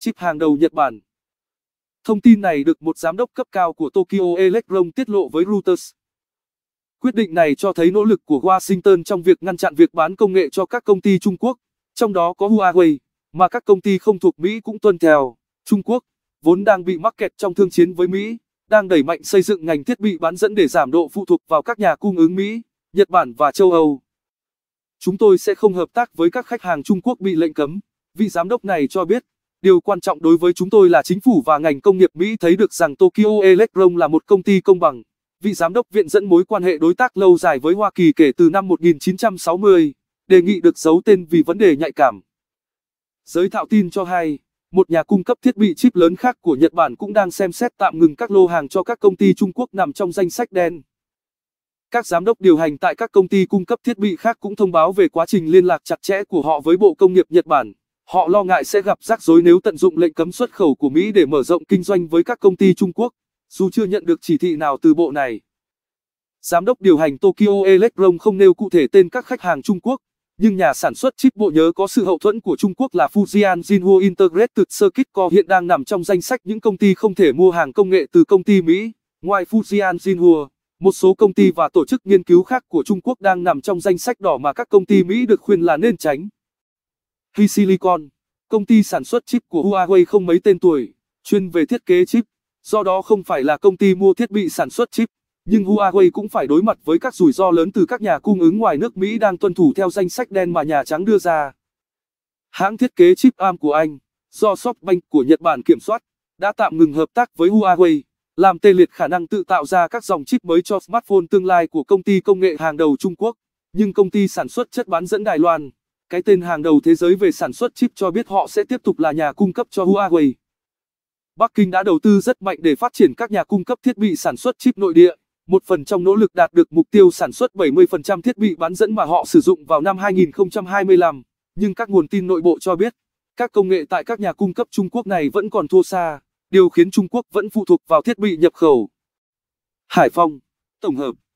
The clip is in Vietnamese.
chip hàng đầu Nhật Bản. Thông tin này được một giám đốc cấp cao của Tokyo Electron tiết lộ với Reuters. Quyết định này cho thấy nỗ lực của Washington trong việc ngăn chặn việc bán công nghệ cho các công ty Trung Quốc, trong đó có Huawei, mà các công ty không thuộc Mỹ cũng tuân theo. Trung Quốc, vốn đang bị mắc kẹt trong thương chiến với Mỹ, đang đẩy mạnh xây dựng ngành thiết bị bán dẫn để giảm độ phụ thuộc vào các nhà cung ứng Mỹ, Nhật Bản và châu Âu. Chúng tôi sẽ không hợp tác với các khách hàng Trung Quốc bị lệnh cấm, vị giám đốc này cho biết. Điều quan trọng đối với chúng tôi là chính phủ và ngành công nghiệp Mỹ thấy được rằng Tokyo Electron là một công ty công bằng. Vị giám đốc viện dẫn mối quan hệ đối tác lâu dài với Hoa Kỳ kể từ năm 1960, đề nghị được giấu tên vì vấn đề nhạy cảm. Giới thạo tin cho hay, một nhà cung cấp thiết bị chip lớn khác của Nhật Bản cũng đang xem xét tạm ngừng các lô hàng cho các công ty Trung Quốc nằm trong danh sách đen. Các giám đốc điều hành tại các công ty cung cấp thiết bị khác cũng thông báo về quá trình liên lạc chặt chẽ của họ với Bộ Công nghiệp Nhật Bản. Họ lo ngại sẽ gặp rắc rối nếu tận dụng lệnh cấm xuất khẩu của Mỹ để mở rộng kinh doanh với các công ty Trung Quốc, dù chưa nhận được chỉ thị nào từ bộ này. Giám đốc điều hành Tokyo Electron không nêu cụ thể tên các khách hàng Trung Quốc, nhưng nhà sản xuất chip bộ nhớ có sự hậu thuẫn của Trung Quốc là Fujian Jinhua Integrated Circuit Co hiện đang nằm trong danh sách những công ty không thể mua hàng công nghệ từ công ty Mỹ. Ngoài Fujian Jinhua, một số công ty và tổ chức nghiên cứu khác của Trung Quốc đang nằm trong danh sách đỏ mà các công ty Mỹ được khuyên là nên tránh. Silicon, công ty sản xuất chip của Huawei không mấy tên tuổi, chuyên về thiết kế chip, do đó không phải là công ty mua thiết bị sản xuất chip, nhưng Huawei cũng phải đối mặt với các rủi ro lớn từ các nhà cung ứng ngoài nước Mỹ đang tuân thủ theo danh sách đen mà Nhà Trắng đưa ra. Hãng thiết kế chip ARM của Anh, do SoftBank của Nhật Bản kiểm soát, đã tạm ngừng hợp tác với Huawei, làm tê liệt khả năng tự tạo ra các dòng chip mới cho smartphone tương lai của công ty công nghệ hàng đầu Trung Quốc, nhưng công ty sản xuất chất bán dẫn Đài Loan cái tên hàng đầu thế giới về sản xuất chip cho biết họ sẽ tiếp tục là nhà cung cấp cho Huawei. Bắc Kinh đã đầu tư rất mạnh để phát triển các nhà cung cấp thiết bị sản xuất chip nội địa, một phần trong nỗ lực đạt được mục tiêu sản xuất 70% thiết bị bán dẫn mà họ sử dụng vào năm 2025, nhưng các nguồn tin nội bộ cho biết, các công nghệ tại các nhà cung cấp Trung Quốc này vẫn còn thua xa, điều khiến Trung Quốc vẫn phụ thuộc vào thiết bị nhập khẩu. Hải Phòng, tổng hợp